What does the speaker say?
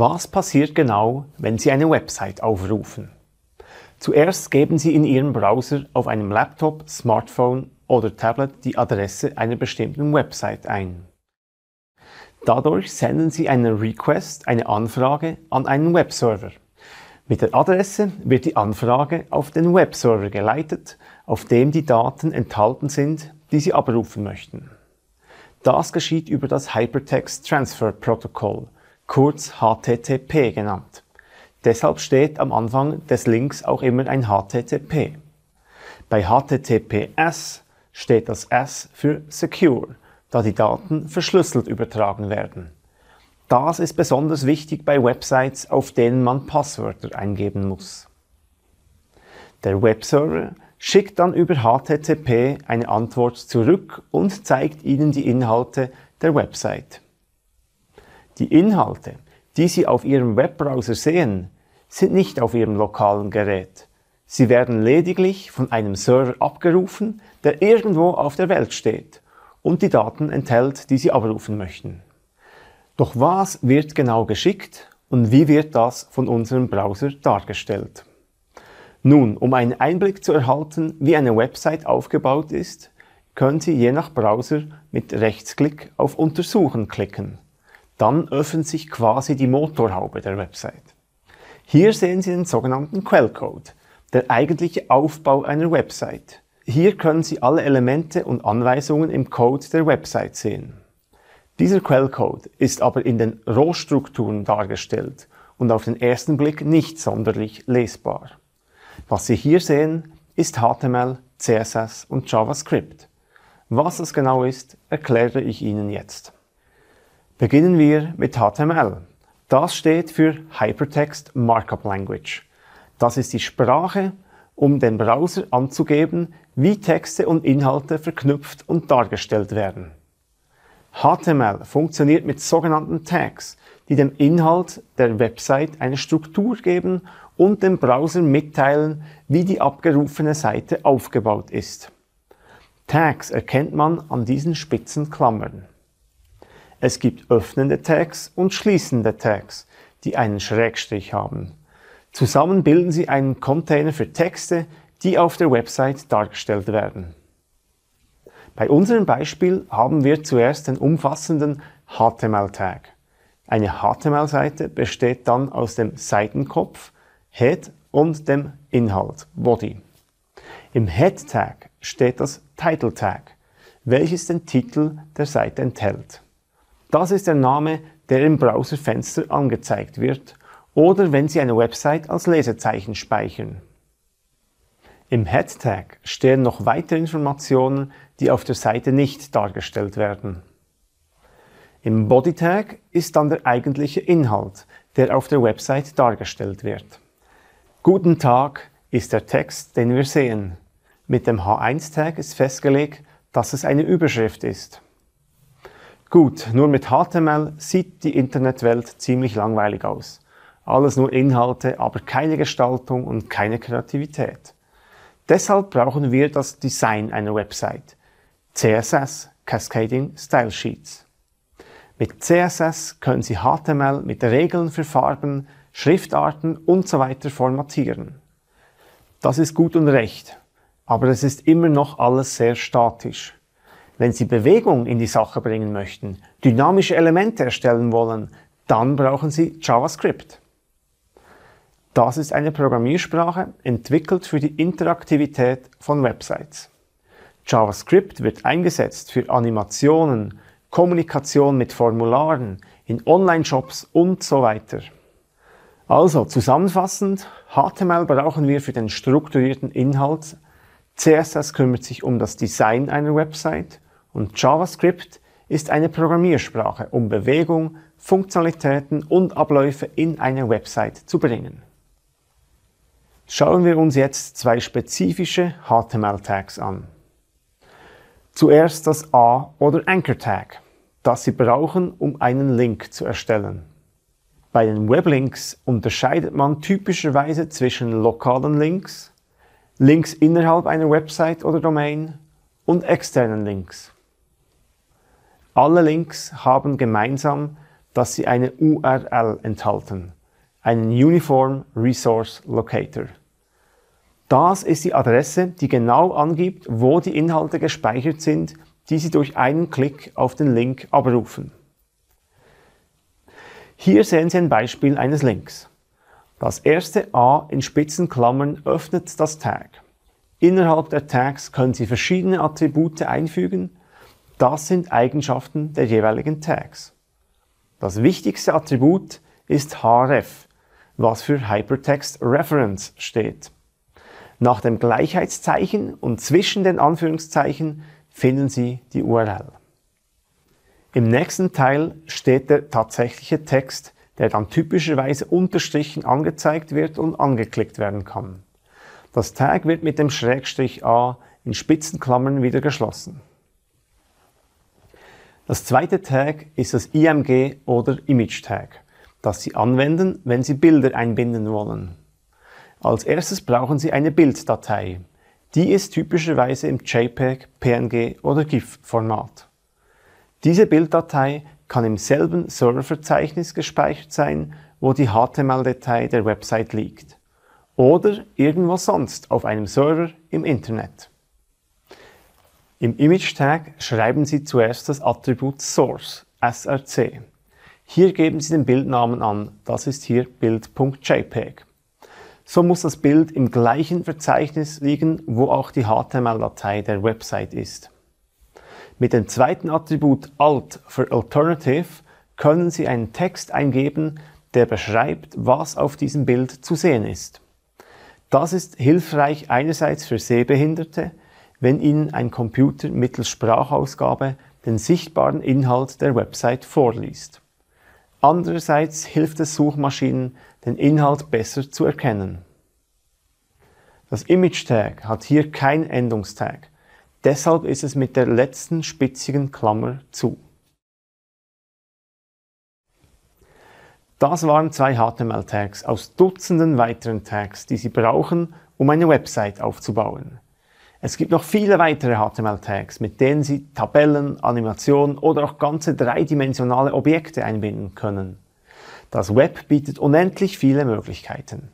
Was passiert genau, wenn Sie eine Website aufrufen? Zuerst geben Sie in Ihrem Browser auf einem Laptop, Smartphone oder Tablet die Adresse einer bestimmten Website ein. Dadurch senden Sie einen Request, eine Anfrage an einen Webserver. Mit der Adresse wird die Anfrage auf den Webserver geleitet, auf dem die Daten enthalten sind, die Sie abrufen möchten. Das geschieht über das Hypertext Transfer Protocol, kurz HTTP genannt. Deshalb steht am Anfang des Links auch immer ein HTTP. Bei HTTPS steht das S für Secure, da die Daten verschlüsselt übertragen werden. Das ist besonders wichtig bei Websites, auf denen man Passwörter eingeben muss. Der Webserver schickt dann über HTTP eine Antwort zurück und zeigt Ihnen die Inhalte der Website. Die Inhalte, die Sie auf Ihrem Webbrowser sehen, sind nicht auf Ihrem lokalen Gerät. Sie werden lediglich von einem Server abgerufen, der irgendwo auf der Welt steht und die Daten enthält, die Sie abrufen möchten. Doch was wird genau geschickt und wie wird das von unserem Browser dargestellt? Nun, um einen Einblick zu erhalten, wie eine Website aufgebaut ist, können Sie je nach Browser mit Rechtsklick auf Untersuchen klicken. Dann öffnet sich quasi die Motorhaube der Website. Hier sehen Sie den sogenannten Quellcode, der eigentliche Aufbau einer Website. Hier können Sie alle Elemente und Anweisungen im Code der Website sehen. Dieser Quellcode ist aber in den Rohstrukturen dargestellt und auf den ersten Blick nicht sonderlich lesbar. Was Sie hier sehen, ist HTML, CSS und JavaScript. Was das genau ist, erkläre ich Ihnen jetzt. Beginnen wir mit HTML. Das steht für Hypertext Markup Language. Das ist die Sprache, um dem Browser anzugeben, wie Texte und Inhalte verknüpft und dargestellt werden. HTML funktioniert mit sogenannten Tags, die dem Inhalt der Website eine Struktur geben und dem Browser mitteilen, wie die abgerufene Seite aufgebaut ist. Tags erkennt man an diesen spitzen Klammern. Es gibt öffnende Tags und schließende Tags, die einen Schrägstrich haben. Zusammen bilden sie einen Container für Texte, die auf der Website dargestellt werden. Bei unserem Beispiel haben wir zuerst den umfassenden HTML-Tag. Eine HTML-Seite besteht dann aus dem Seitenkopf, Head und dem Inhalt, Body. Im Head-Tag steht das Title-Tag, welches den Titel der Seite enthält. Das ist der Name, der im Browserfenster angezeigt wird oder wenn Sie eine Website als Lesezeichen speichern. Im Head-Tag stehen noch weitere Informationen, die auf der Seite nicht dargestellt werden. Im Body-Tag ist dann der eigentliche Inhalt, der auf der Website dargestellt wird. Guten Tag ist der Text, den wir sehen. Mit dem H1-Tag ist festgelegt, dass es eine Überschrift ist. Gut, nur mit HTML sieht die Internetwelt ziemlich langweilig aus. Alles nur Inhalte, aber keine Gestaltung und keine Kreativität. Deshalb brauchen wir das Design einer Website. CSS, Cascading Style Sheets. Mit CSS können Sie HTML mit Regeln für Farben, Schriftarten und so weiter formatieren. Das ist gut und recht, aber es ist immer noch alles sehr statisch. Wenn Sie Bewegung in die Sache bringen möchten, dynamische Elemente erstellen wollen, dann brauchen Sie JavaScript. Das ist eine Programmiersprache, entwickelt für die Interaktivität von Websites. JavaScript wird eingesetzt für Animationen, Kommunikation mit Formularen, in Online-Shops und so weiter. Also zusammenfassend, HTML brauchen wir für den strukturierten Inhalt, CSS kümmert sich um das Design einer Website und JavaScript ist eine Programmiersprache, um Bewegung, Funktionalitäten und Abläufe in eine Website zu bringen. Schauen wir uns jetzt zwei spezifische HTML-Tags an. Zuerst das A- oder Anchor-Tag, das Sie brauchen, um einen Link zu erstellen. Bei den Weblinks unterscheidet man typischerweise zwischen lokalen Links, Links innerhalb einer Website oder Domain und externen Links. Alle Links haben gemeinsam, dass sie eine URL enthalten, einen Uniform Resource Locator. Das ist die Adresse, die genau angibt, wo die Inhalte gespeichert sind, die Sie durch einen Klick auf den Link abrufen. Hier sehen Sie ein Beispiel eines Links. Das erste A in Spitzenklammern öffnet das Tag. Innerhalb der Tags können Sie verschiedene Attribute einfügen, das sind Eigenschaften der jeweiligen Tags. Das wichtigste Attribut ist href, was für Hypertext Reference steht. Nach dem Gleichheitszeichen und zwischen den Anführungszeichen finden Sie die URL. Im nächsten Teil steht der tatsächliche Text, der dann typischerweise unterstrichen angezeigt wird und angeklickt werden kann. Das Tag wird mit dem Schrägstrich A in Spitzenklammern wieder geschlossen. Das zweite Tag ist das IMG oder Image Tag, das Sie anwenden, wenn Sie Bilder einbinden wollen. Als erstes brauchen Sie eine Bilddatei. Die ist typischerweise im JPEG, PNG oder GIF-Format. Diese Bilddatei kann im selben Serververzeichnis gespeichert sein, wo die HTML-Datei der Website liegt. Oder irgendwo sonst auf einem Server im Internet. Im Image Tag schreiben Sie zuerst das Attribut Source, SRC. Hier geben Sie den Bildnamen an, das ist hier Bild.jpg. So muss das Bild im gleichen Verzeichnis liegen, wo auch die HTML-Datei der Website ist. Mit dem zweiten Attribut Alt für Alternative können Sie einen Text eingeben, der beschreibt, was auf diesem Bild zu sehen ist. Das ist hilfreich einerseits für Sehbehinderte, wenn Ihnen ein Computer mittels Sprachausgabe den sichtbaren Inhalt der Website vorliest. Andererseits hilft es Suchmaschinen, den Inhalt besser zu erkennen. Das Image-Tag hat hier kein Endungstag, deshalb ist es mit der letzten spitzigen Klammer zu. Das waren zwei HTML-Tags aus Dutzenden weiteren Tags, die Sie brauchen, um eine Website aufzubauen. Es gibt noch viele weitere HTML-Tags, mit denen Sie Tabellen, Animationen oder auch ganze dreidimensionale Objekte einbinden können. Das Web bietet unendlich viele Möglichkeiten.